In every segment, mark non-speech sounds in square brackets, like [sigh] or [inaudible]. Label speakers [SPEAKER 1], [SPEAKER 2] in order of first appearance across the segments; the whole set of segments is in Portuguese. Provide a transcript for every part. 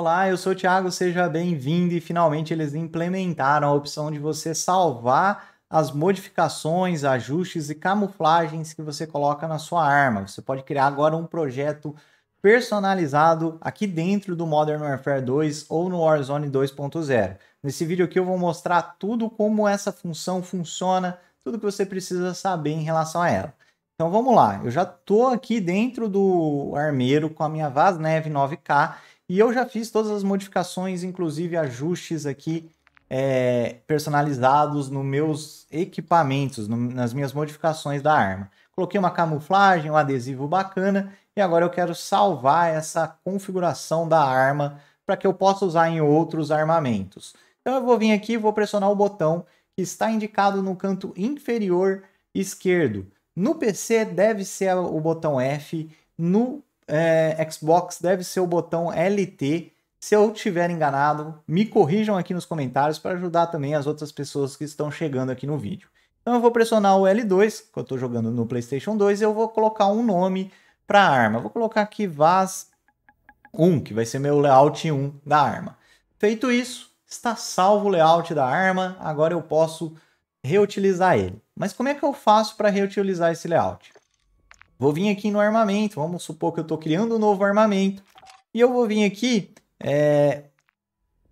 [SPEAKER 1] Olá, eu sou o Thiago, seja bem-vindo e finalmente eles implementaram a opção de você salvar as modificações, ajustes e camuflagens que você coloca na sua arma. Você pode criar agora um projeto personalizado aqui dentro do Modern Warfare 2 ou no Warzone 2.0. Nesse vídeo aqui eu vou mostrar tudo como essa função funciona, tudo que você precisa saber em relação a ela. Então vamos lá, eu já estou aqui dentro do armeiro com a minha Vasnev 9K e eu já fiz todas as modificações, inclusive ajustes aqui é, personalizados nos meus equipamentos, no, nas minhas modificações da arma. Coloquei uma camuflagem, um adesivo bacana e agora eu quero salvar essa configuração da arma para que eu possa usar em outros armamentos. Então eu vou vir aqui e vou pressionar o botão que está indicado no canto inferior esquerdo. No PC deve ser o botão F, no é, Xbox deve ser o botão LT. Se eu tiver enganado, me corrijam aqui nos comentários para ajudar também as outras pessoas que estão chegando aqui no vídeo. Então eu vou pressionar o L2, que eu estou jogando no PlayStation 2, e eu vou colocar um nome para a arma. Vou colocar aqui VAS 1, que vai ser meu layout 1 da arma. Feito isso, está salvo o layout da arma, agora eu posso reutilizar ele. Mas como é que eu faço para reutilizar esse layout? Vou vir aqui no armamento, vamos supor que eu estou criando um novo armamento. E eu vou vir aqui, é...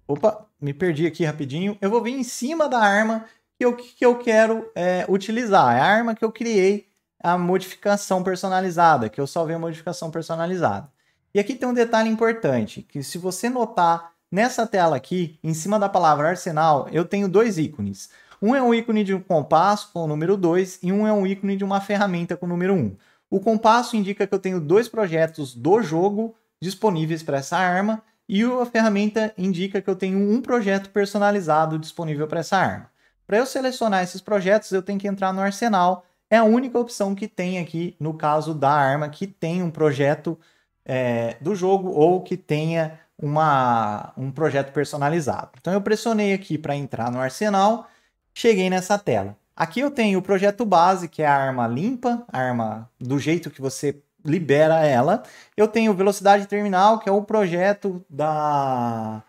[SPEAKER 1] Opa, me perdi aqui rapidinho. Eu vou vir em cima da arma que eu, que eu quero é, utilizar. É a arma que eu criei a modificação personalizada, que eu salvei a modificação personalizada. E aqui tem um detalhe importante, que se você notar nessa tela aqui, em cima da palavra arsenal, eu tenho dois ícones. Um é um ícone de um compasso com o número 2 e um é um ícone de uma ferramenta com o número 1. Um. O compasso indica que eu tenho dois projetos do jogo disponíveis para essa arma e a ferramenta indica que eu tenho um projeto personalizado disponível para essa arma. Para eu selecionar esses projetos, eu tenho que entrar no arsenal. É a única opção que tem aqui no caso da arma que tem um projeto é, do jogo ou que tenha uma, um projeto personalizado. Então eu pressionei aqui para entrar no arsenal, cheguei nessa tela. Aqui eu tenho o projeto base, que é a arma limpa, a arma do jeito que você libera ela. Eu tenho velocidade terminal, que é o projeto da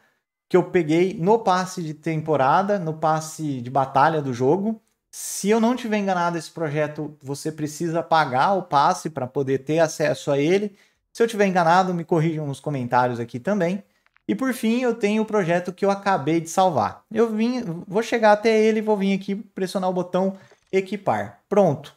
[SPEAKER 1] que eu peguei no passe de temporada, no passe de batalha do jogo. Se eu não tiver enganado esse projeto, você precisa pagar o passe para poder ter acesso a ele. Se eu tiver enganado, me corrijam nos comentários aqui também. E por fim, eu tenho o projeto que eu acabei de salvar. Eu vim, vou chegar até ele, e vou vir aqui pressionar o botão equipar. Pronto.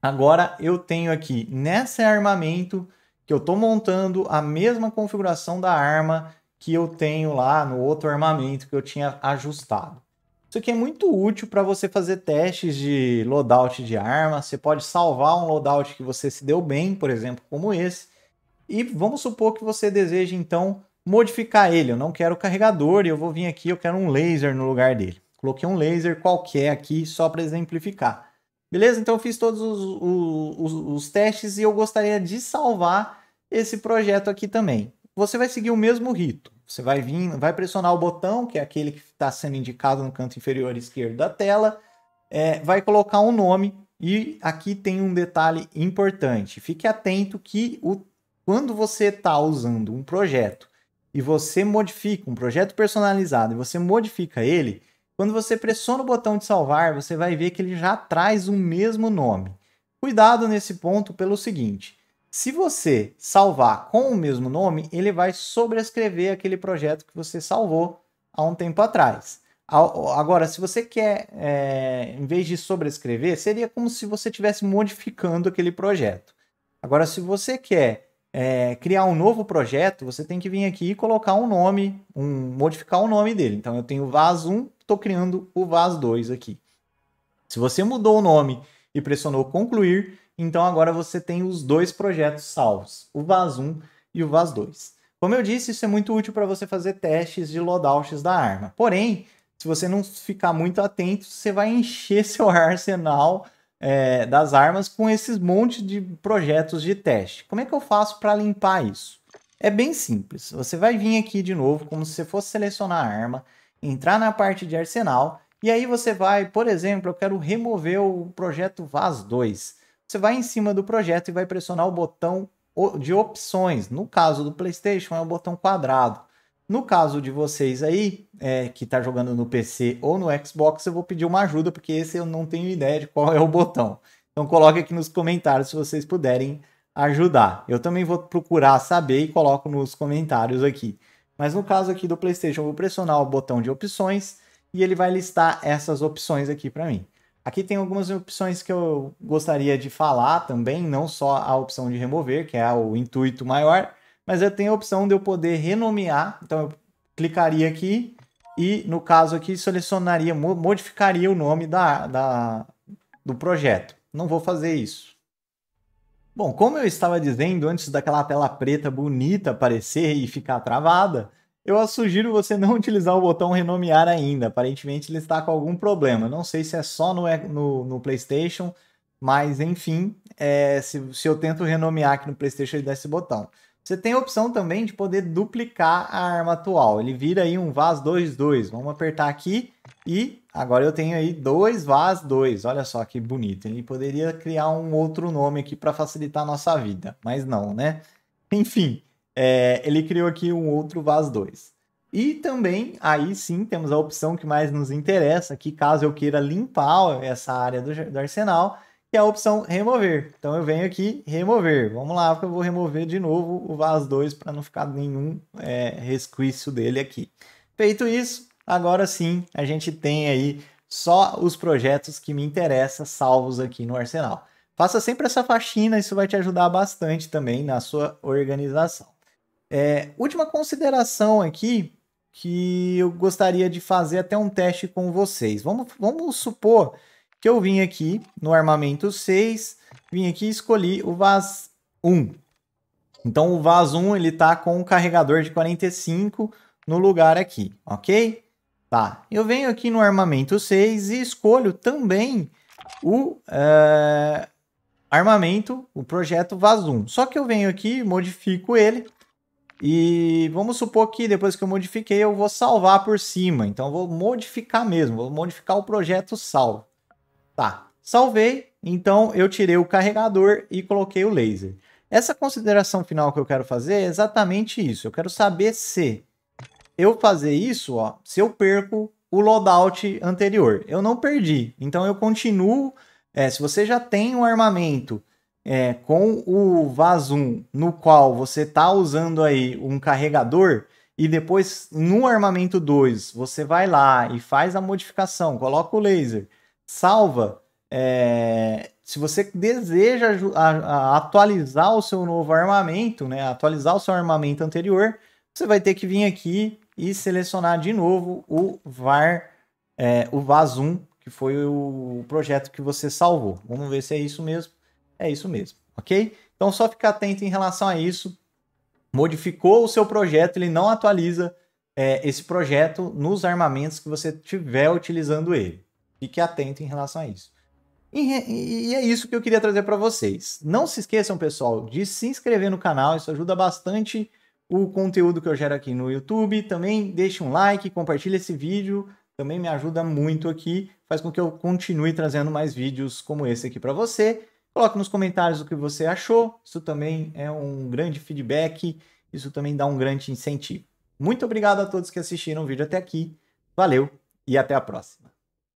[SPEAKER 1] Agora eu tenho aqui nesse armamento que eu estou montando a mesma configuração da arma que eu tenho lá no outro armamento que eu tinha ajustado. Isso aqui é muito útil para você fazer testes de loadout de arma. Você pode salvar um loadout que você se deu bem, por exemplo, como esse. E vamos supor que você deseja então modificar ele. Eu não quero o carregador e eu vou vir aqui, eu quero um laser no lugar dele. Coloquei um laser qualquer aqui só para exemplificar. Beleza? Então eu fiz todos os, os, os, testes e eu gostaria de salvar esse projeto aqui também. Você vai seguir o mesmo rito. Você vai vir, vai pressionar o botão, que é aquele que está sendo indicado no canto inferior esquerdo da tela, é, vai colocar um nome e aqui tem um detalhe importante. Fique atento que o, quando você está usando um projeto e você modifica um projeto personalizado e você modifica ele, quando você pressiona o botão de salvar, você vai ver que ele já traz o mesmo nome. Cuidado nesse ponto pelo seguinte: se você salvar com o mesmo nome, ele vai sobrescrever aquele projeto que você salvou há um tempo atrás. Agora, se você quer, é, em vez de sobrescrever, seria como se você estivesse modificando aquele projeto. Agora, se você quer é, criar um novo projeto, você tem que vir aqui e colocar um nome, um, modificar o nome dele. Então eu tenho VAS 1, estou criando o VAS 2 aqui. Se você mudou o nome e pressionou concluir, então agora você tem os dois projetos salvos, o VAS 1 e o VAS 2. Como eu disse, isso é muito útil para você fazer testes de loadouts da arma. Porém, se você não ficar muito atento, você vai encher [laughs] seu arsenal é, das armas com esses monte de projetos de teste. Como é que eu faço para limpar isso? É bem simples. Você vai vir aqui de novo, como se você fosse selecionar a arma, entrar na parte de arsenal, e aí você vai, por exemplo, eu quero remover o projeto VAS 2. Você vai em cima do projeto e vai pressionar o botão de opções. No caso do PlayStation, é o botão quadrado. No caso de vocês aí, é, que está jogando no PC ou no Xbox, eu vou pedir uma ajuda, porque esse eu não tenho ideia de qual é o botão. Então coloque aqui nos comentários se vocês puderem ajudar. Eu também vou procurar saber e coloco nos comentários aqui. Mas no caso aqui do PlayStation, eu vou pressionar o botão de opções e ele vai listar essas opções aqui para mim. Aqui tem algumas opções que eu gostaria de falar também, não só a opção de remover, que é o intuito maior, mas eu tenho a opção de eu poder renomear. Então eu clicaria aqui e, no caso aqui, selecionaria, modificaria o nome da, da, do projeto. Não vou fazer isso. Bom, como eu estava dizendo antes daquela tela preta bonita aparecer e ficar travada, eu sugiro você não [laughs] utilizar o botão renomear ainda. Aparentemente ele está com algum problema. Não sei se é só no, no, no PlayStation, mas enfim, é, se, se eu tento renomear aqui no PlayStation, ele dá esse botão. Você tem a opção também de poder duplicar a arma atual. Ele vira aí um Vaz 2, 2. Vamos apertar aqui e agora eu tenho aí dois Vaz 2. Olha só que bonito. Ele poderia criar um outro nome aqui para facilitar a nossa vida, mas não, né? [laughs] Enfim, é, ele criou aqui um outro Vaz 2. E também, aí sim, temos a opção que mais nos interessa, que caso eu queira limpar essa área do, do arsenal, que é a opção remover. Então eu venho aqui remover. Vamos lá, porque eu vou remover de novo o VAS 2 para não ficar nenhum é, resquício dele aqui. Feito isso, agora sim a gente tem aí só os projetos que me interessam salvos aqui no arsenal. Faça sempre essa faxina, isso vai te ajudar bastante também na sua organização. É, última consideração aqui que eu gostaria de fazer até um teste com vocês. Vamos, vamos supor que eu vim aqui no armamento 6, vim aqui e escolhi o VAS 1. Então o VAS 1 ele tá com o carregador de 45 no lugar aqui, ok? Tá, eu venho aqui no armamento 6 e escolho também o eh, armamento, o projeto VAS 1. Só que eu venho aqui, modifico ele e vamos supor que depois que eu modifiquei eu vou salvar por cima. Então eu vou modificar mesmo, vou modificar o projeto salvo. Tá, salvei, então eu tirei o carregador e coloquei o laser. Essa consideração final que eu quero fazer é exatamente isso. Eu quero saber se eu fazer isso, ó, se eu perco o loadout anterior. Eu não perdi, então eu continuo. É, se você já tem um armamento é, com o Vazum, no qual você está usando aí um carregador, e depois no armamento 2 você vai lá e faz a modificação, coloca o laser salva. É, se você deseja a, a atualizar o seu novo armamento, né, atualizar o seu armamento anterior, você vai ter que vir aqui e selecionar de novo o VAR, é, o VASUM, que foi o projeto que você salvou. Vamos ver se é isso mesmo. É isso mesmo, ok? Então só ficar atento em relação a isso. Modificou o seu projeto, ele não atualiza é, esse projeto nos armamentos que você estiver utilizando ele. Fique atento em relação a isso. E, e é isso que eu queria trazer para vocês. Não se esqueçam, pessoal, de se inscrever no canal, isso ajuda bastante o conteúdo que eu gero aqui no YouTube. Também deixe um like, compartilhe esse vídeo, também me ajuda muito aqui, faz com que eu continue trazendo mais vídeos como esse aqui para você. Coloque nos comentários o que você achou, isso também é um grande feedback, isso também dá um grande incentivo. Muito obrigado a todos que assistiram o vídeo até aqui, valeu e até a próxima.